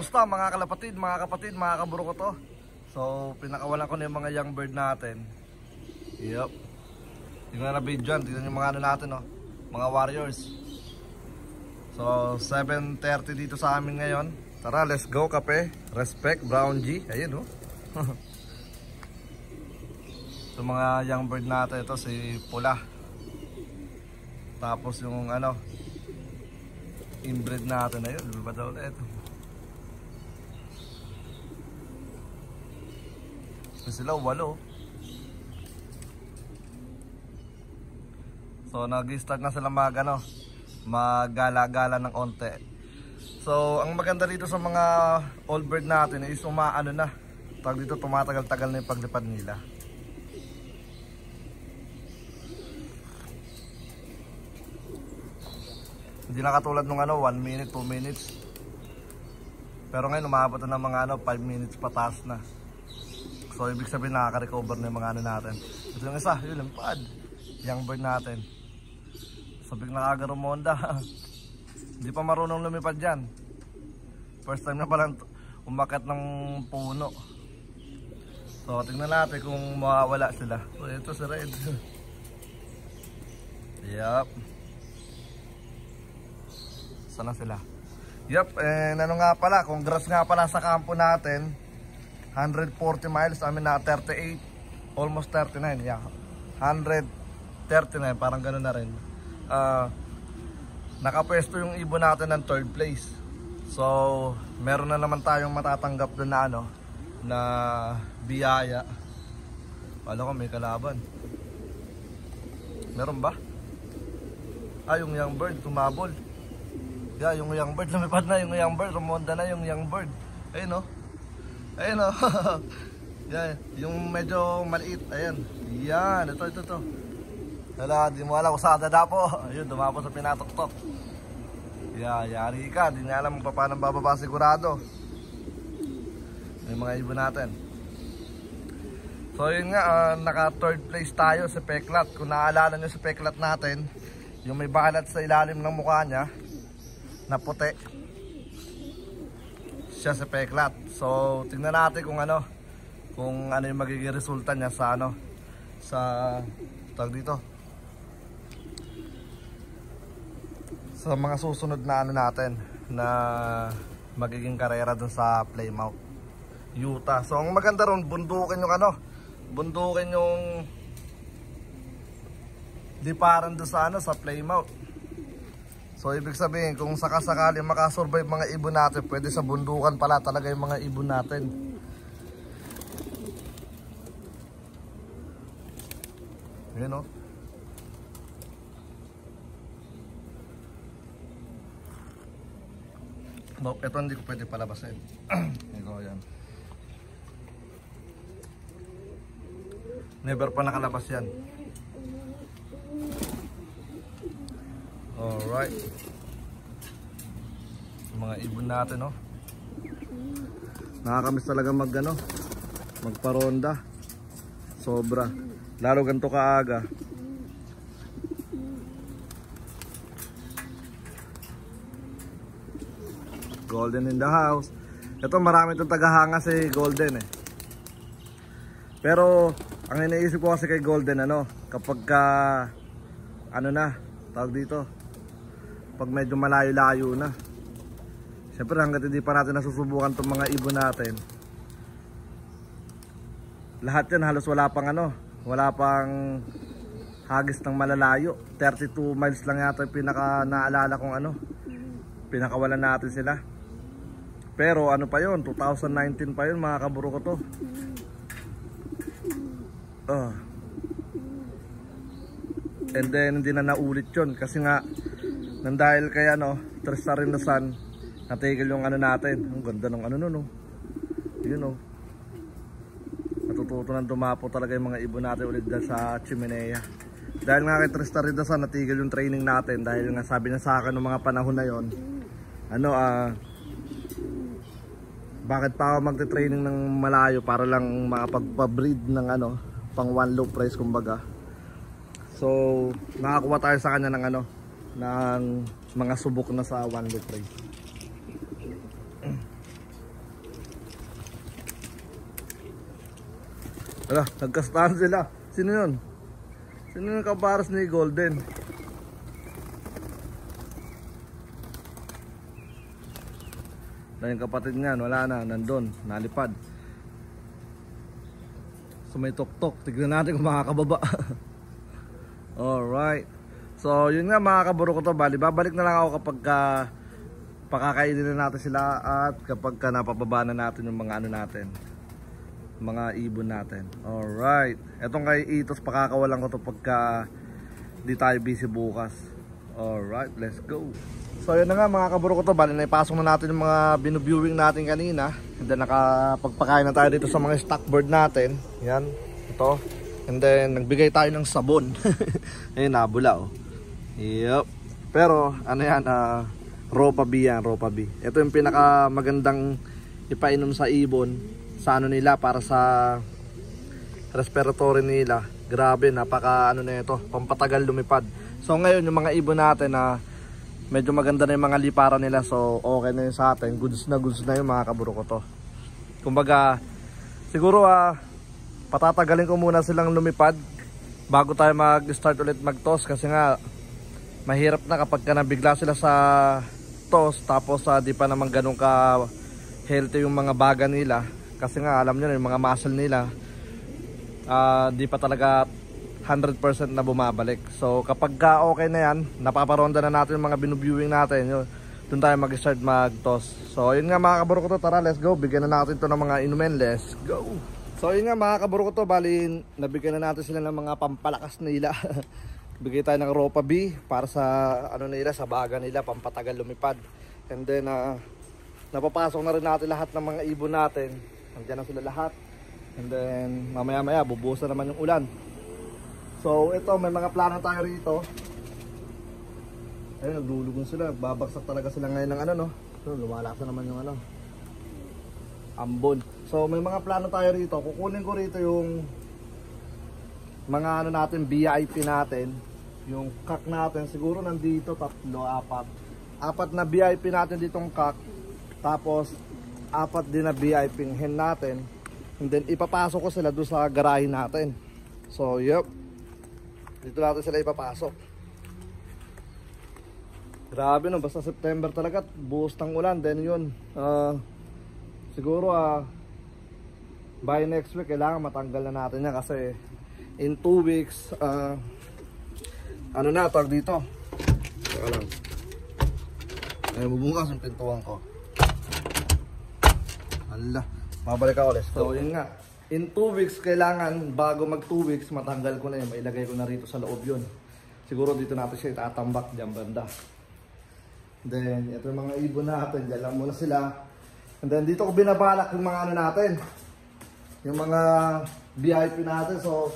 Kamusta mga kalapatid, mga kapatid, mga kaburo ko to? So, pinakawalan ko na yung mga young bird natin. Yup. Tingnan na video dyan. Tingnan yung mga ano natin, oh. Mga warriors. So, 7.30 dito sa amin ngayon. Tara, let's go, kape. Respect, brown G. Ayun, oh. so, mga young bird natin. Ito, si Pula. Tapos yung, ano, inbred natin. Ayun, diba daw? Ito. na sila, walo. So nag-start na sila mag ano, maggala-gala ng onte. So ang maganda dito sa mga old bird natin is umaano na. Tag dito tumatagal-tagal na 'yung paglipad nila. Hindi na katulad nung ano, 1 minute, 2 minutes. Pero ngayon umabot na ng mga ano, 5 minutes pataas na. So ibig sabihin nakaka-recover na yung mga ano natin. Ito yung isa, yun yung pad. Young bird natin. Sabik na kaga rumonda. Hindi pa marunong lumipad yan. First time na palang umakat ng puno. So tingnan natin kung mawawala sila. So ito si Red. Yup. Sana sila. Yup, and eh, ano nga pala, congrats nga pala sa kampo natin. 140 miles, amin na 38, almost 39, yeah. 139, parang ganoon na rin. Uh, nakapwesto yung ibon natin ng third place. So, meron na naman tayong matatanggap doon na ano, na biyaya. Wala ko, may kalaban. Meron ba? Ah, yung young bird, tumabol. Yeah, yung young bird, lumipad na yung young bird, rumonda na yung young bird. ay no? Ayan o. Oh. yan, yung medyo maliit. Ayan. Yan, ito, ito, ito. Wala. di mo alam kung saan po. Ayun, dumapo sa pinatoktok. Yeah, yari ka. Di na alam kung paano bababa sigurado. May mga ibon natin. So yun nga, uh, ah, naka third place tayo sa peklat. Kung naalala nyo sa peklat natin, yung may balat sa ilalim ng mukha niya, na puti siya si Peklat. So, tingnan natin kung ano, kung ano yung magiging resulta niya sa ano, sa tag dito. Sa mga susunod na ano natin na magiging karera dun sa Playmouth, Utah. So, ang maganda ron, bundukin yung ano, bundukin yung di parang doon sa ano, sa Playmouth. So ibig sabihin kung sakasakali makasurvive mga ibon natin pwede sa bundukan pala talaga yung mga ibon natin. Ayan o. No? No, ito hindi ko pwede palabasin. ito, ayan. Never pa nakalabas yan. Alright. mga ibon natin, no? Nakakamiss talaga mag, ano, magparonda. Sobra. Lalo ganito kaaga. Golden in the house. Ito marami itong tagahanga si Golden eh. Pero ang iniisip ko kasi kay Golden ano, kapag ka, ano na, tawag dito, pag medyo malayo-layo na Siyempre hanggat hindi pa natin nasusubukan itong mga ibon natin Lahat yan halos wala pang ano Wala pang hagis ng malalayo 32 miles lang yata yung pinaka naalala kong ano Pinakawalan natin sila Pero ano pa yon 2019 pa yon mga kaburo ko to uh. And then hindi na naulit yon kasi nga nang dahil kaya no, tres na rin na sun, natigil yung ano natin. Ang ganda ng ano no oh. no. Yun no. Oh. Natututo nang dumapo talaga yung mga ibon natin ulit dahil sa chimenea. Dahil nga kay Trista rin na sun, natigil yung training natin dahil nga sabi na sa akin ng mga panahon na yon. Ano ah, uh, bakit pa ako magte-training ng malayo para lang makapagpa-breed ng ano, pang one low price kumbaga. So, nakakuha tayo sa kanya ng ano, ng mga subok na sa one loop ring. Ala, nagkastahan sila. Sino yun? Sino yung kaparas ni Golden? Na yung kapatid nga, wala na, nandun, nalipad. So may tok-tok, tignan natin kung makakababa. Alright. So, yun nga mga kaburo ko to. Bali, babalik na lang ako kapag ka, ah, pakakainin na natin sila at kapag ka napapaba na natin yung mga ano natin. Mga ibon natin. Alright. Etong kay Itos, pakakawalan ko to pagka di tayo busy bukas. Alright, let's go. So, yun na nga mga kaburo ko to. Bali, naipasok na natin yung mga binuviewing natin kanina. And then, nakapagpakain na tayo dito sa mga stockbird natin. Yan. Ito. And then, nagbigay tayo ng sabon. Ayun, nabula oh. Yep. Pero ano yan, uh, ropa B yan, ropa B. Ito yung pinaka magandang ipainom sa ibon sa ano nila para sa respiratory nila. Grabe, napaka ano na ito, pampatagal lumipad. So ngayon yung mga ibon natin na uh, medyo maganda na yung mga lipara nila so okay na yun sa atin. Goods na goods na yung mga kaburo ko to. Kumbaga, siguro ah, patatagalin ko muna silang lumipad bago tayo mag-start ulit mag-toss kasi nga mahirap na kapag ka nabigla sila sa tos tapos uh, di pa naman ganun ka healthy yung mga baga nila kasi nga alam nyo na yung mga muscle nila uh, di pa talaga 100% na bumabalik so kapag ka okay na yan napaparonda na natin yung mga binuviewing natin yun, doon tayo mag-start mag-toss so yun nga mga kaburo ko to tara let's go bigyan na natin to ng mga inumen let's go So yun nga mga kaburo ko to, bali nabigyan na natin sila ng mga pampalakas nila. bigay tayo ng ropa B para sa ano nila sa baga nila pampatagal lumipad and then uh, napapasok na rin natin lahat ng mga ibon natin nandiyan na sila lahat and then mamaya maya bubusa naman yung ulan so ito may mga plano tayo rito ayun naglulugon sila babagsak talaga sila ngayon ng ano no so, lumalasa naman yung ano ambon so may mga plano tayo rito kukunin ko rito yung mga ano natin VIP natin yung kak natin, siguro nandito tatlo, apat. Apat na VIP natin ditong kak. Tapos, apat din na VIP hen natin. And then, ipapasok ko sila doon sa garahe natin. So, yep. Dito natin sila ipapasok. Grabe no, basta September talaga, buhos ng ulan. Then yun, uh, siguro ah, uh, by next week, kailangan matanggal na natin yan kasi in 2 weeks, uh, ano na tawag dito saka lang ay bubukas yung pintuan ko ala mabalik ako ulit so yun nga in 2 weeks kailangan bago mag 2 weeks matanggal ko na yun mailagay ko na rito sa loob yun siguro dito natin siya itatambak dyan banda then ito yung mga ibon natin dyan lang muna sila and then dito ko binabalak yung mga ano natin yung mga VIP natin so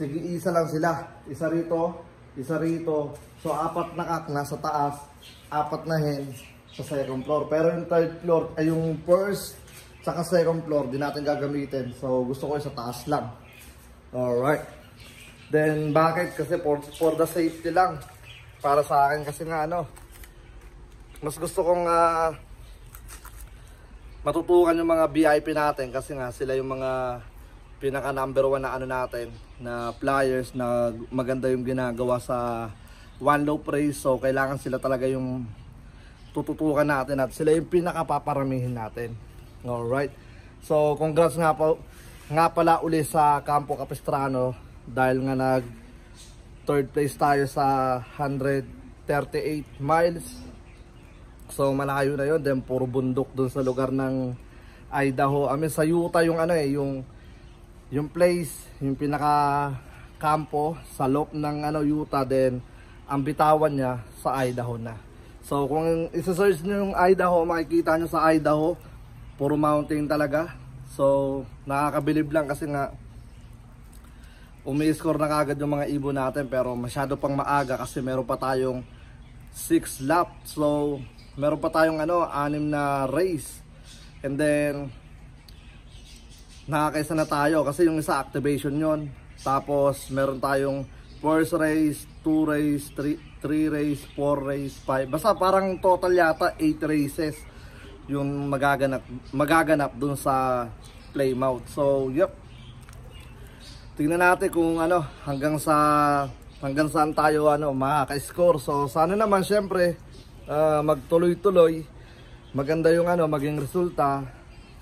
tigi isa lang sila isa rito isa rito. So, apat na kak sa taas, apat na hen sa second floor. Pero yung third floor, ay yung first sa second floor, din natin gagamitin. So, gusto ko yung sa taas lang. Alright. Then, bakit? Kasi for, for the safety lang. Para sa akin kasi nga ano, mas gusto kong uh, matutukan yung mga VIP natin kasi nga sila yung mga pinaka number one na ano natin na pliers na maganda yung ginagawa sa one loop race so kailangan sila talaga yung tututukan natin at sila yung pinakapaparamihin paparamihin natin alright so congrats nga, pa, nga pala uli sa Campo Capistrano dahil nga nag third place tayo sa 138 miles so malayo na yun then puro bundok dun sa lugar ng Idaho I mean sa Utah yung ano eh yung yung place, yung pinaka kampo sa loob ng ano Utah then ang bitawan niya sa Idaho na. So kung i-search niyo yung Idaho, makikita niyo sa Idaho, puro mountain talaga. So nakakabilib lang kasi nga umi-score na kagad yung mga ibon natin pero masyado pang maaga kasi meron pa tayong 6 laps. So meron pa tayong ano, anim na race. And then nakakaisa na tayo kasi yung isa activation yon tapos meron tayong 4 race, 2 race, 3 race, 4 race, 5 basta parang total yata 8 races yung magaganap, magaganap dun sa playmouth so yep tingnan natin kung ano hanggang sa hanggang saan tayo ano makaka-score so sana naman syempre uh, magtuloy-tuloy maganda yung ano maging resulta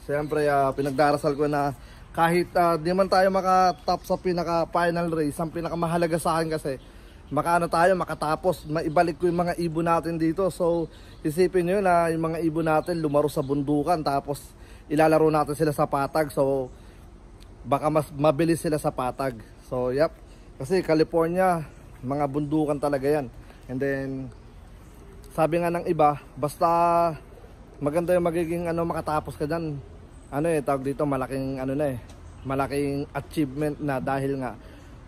Siyempre, uh, pinagdarasal ko na kahit uh, di man tayo makatap sa pinaka-final race, ang pinakamahalaga sa akin kasi makaano tayo, makatapos, maibalik ko yung mga ibo natin dito. So, isipin nyo na yung mga ibo natin lumaro sa bundukan tapos ilalaro natin sila sa patag. So, baka mas mabilis sila sa patag. So, yep. Kasi California, mga bundukan talaga yan. And then, sabi nga ng iba, basta maganda yung magiging ano, makatapos ka dyan ano eh tawag dito malaking ano na eh malaking achievement na dahil nga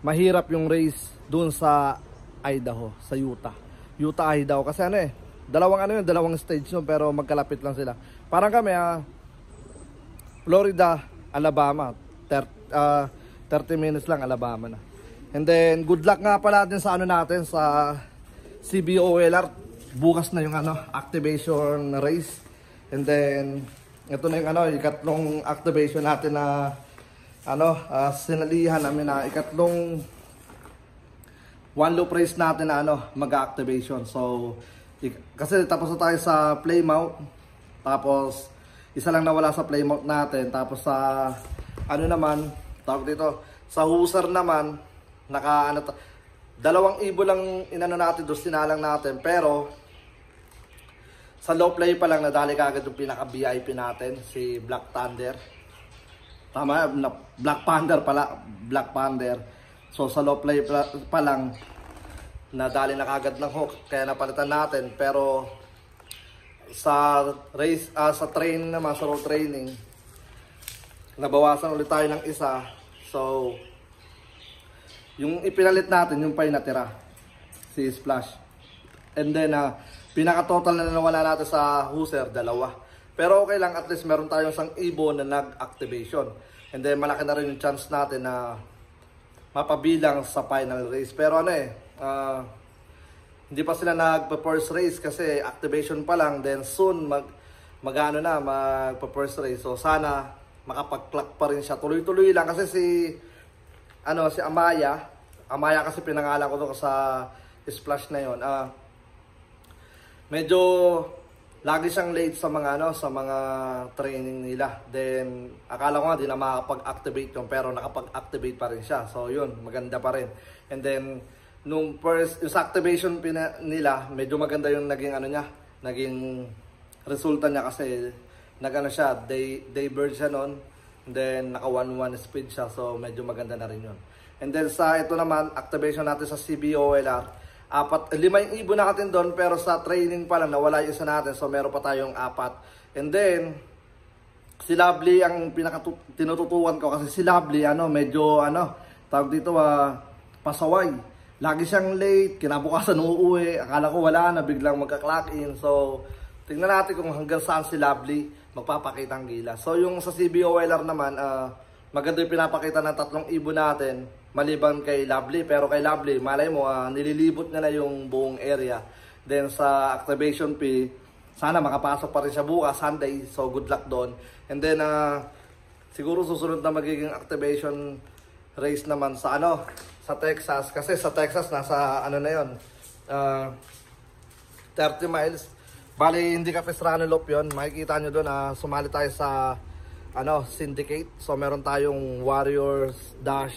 mahirap yung race doon sa Idaho, sa Utah. Utah Idaho kasi ano eh dalawang ano yun, dalawang stage no pero magkalapit lang sila. Parang kami ah, Florida, Alabama, ter, uh, 30 minutes lang Alabama na. And then good luck nga pala din sa ano natin sa CBOLR bukas na yung ano activation race. And then ito na yung ano, ikatlong activation natin na ano, uh, sinalihan namin na ikatlong one loop race natin na ano, mag-activation. So, kasi tapos na tayo sa play mount. Tapos, isa lang nawala sa play mount natin. Tapos sa, ano naman, tawag dito, sa husar naman, naka, ano, dalawang ibo lang inano natin, doon sinalang natin. Pero, sa low play pa lang, nadali ka agad yung pinaka-VIP natin, si Black Thunder. Tama, na, Black Panther pala, Black Panther. So sa low play pa, pa lang, nadali na kagad ng hook, kaya napalitan natin. Pero sa race uh, sa train na sa training nabawasan ulit tayo ng isa so yung ipinalit natin yung pa yung natira si Splash and then uh, Pinaka-total na nawala natin sa Huser, dalawa. Pero okay lang, at least meron tayong isang ibon na nag-activation. And then malaki na rin yung chance natin na mapabilang sa final race. Pero ano eh, uh, hindi pa sila nagpa-first race kasi activation pa lang. Then soon mag magano na magpa-first race. So sana makapag-clock pa rin siya. Tuloy-tuloy lang kasi si ano si Amaya, Amaya kasi pinangalan ko to sa splash na 'yon. Ah uh, medyo lagi siyang late sa mga ano sa mga training nila. Then akala ko nga di na makapag activate yung pero nakapag-activate pa rin siya. So yun, maganda pa rin. And then nung first yung activation pina, nila, medyo maganda yung naging ano niya, naging resulta niya kasi nagano siya, day day bird siya noon. Then naka 1-1 speed siya so medyo maganda na rin yun. And then sa ito naman, activation natin sa CBOLR apat, lima yung ibo nakatin doon pero sa training pa lang nawala yung isa natin so meron pa tayong apat and then si Lovely ang pinaka tinututuan ko kasi si Lovely ano medyo ano tawag dito ah, pasaway lagi siyang late kinabukasan uuwi akala ko wala na biglang magka-clock in so tingnan natin kung hanggang saan si Lovely magpapakita ang gila so yung sa CBOLR naman ah uh, maganda yung pinapakita ng tatlong ibon natin maliban kay Lovely. Pero kay Lovely, malay mo, uh, nililibot na na yung buong area. Then sa activation fee, sana makapasok pa rin siya bukas, Sunday. So good luck doon. And then, uh, siguro susunod na magiging activation race naman sa ano, sa Texas. Kasi sa Texas, nasa ano na yun, uh, ah, 30 miles. Bali, hindi ka Pestrano Loop yun. Makikita nyo doon, uh, sumali tayo sa ano, syndicate. So meron tayong Warriors Dash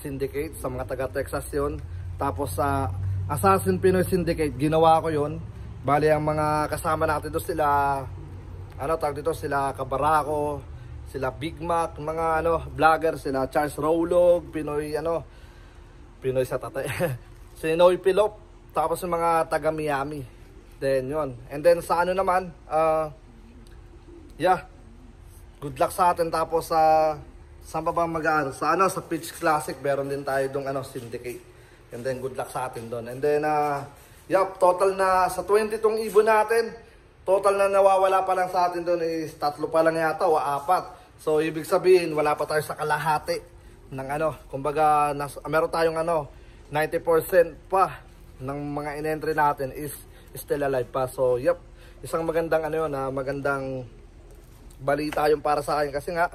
Syndicate sa mga taga Texas 'yon. Tapos sa uh, Assassin Pinoy Syndicate, ginawa ko 'yon. Bali ang mga kasama natin doon sila ano tawag dito sila Kabarako, sila Big Mac, mga ano vlogger sila Charles Rowlog, Pinoy ano Pinoy sa tatay. si Noy Pilop, tapos yung mga taga Miami. Then 'yon. And then sa ano naman, uh, yeah, good luck sa atin tapos sa sa pa ba mag-aano? Sa ano, sa Pitch Classic, meron din tayo dong ano, syndicate. And then good luck sa atin doon. And then uh, ah, yep total na sa 22 ibon natin, total na nawawala pa lang sa atin doon is tatlo pa lang yata o apat. So ibig sabihin, wala pa tayo sa kalahati ng ano, kumbaga nas, meron tayong ano, 90% pa ng mga in-entry natin is still alive pa. So yep isang magandang ano yun, ah, magandang balita yung para sa akin kasi nga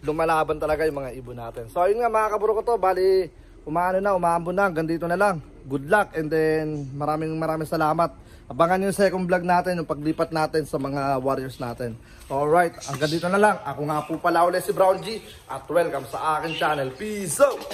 lumalaban talaga yung mga ibon natin. So ayun nga mga kaburo ko to, bali umaano na, umaambon na, gandito na lang. Good luck and then maraming maraming salamat. Abangan yung second vlog natin, yung paglipat natin sa mga warriors natin. Alright, hanggang dito na lang. Ako nga po pala ulit si Brown G at welcome sa akin channel. Peace out!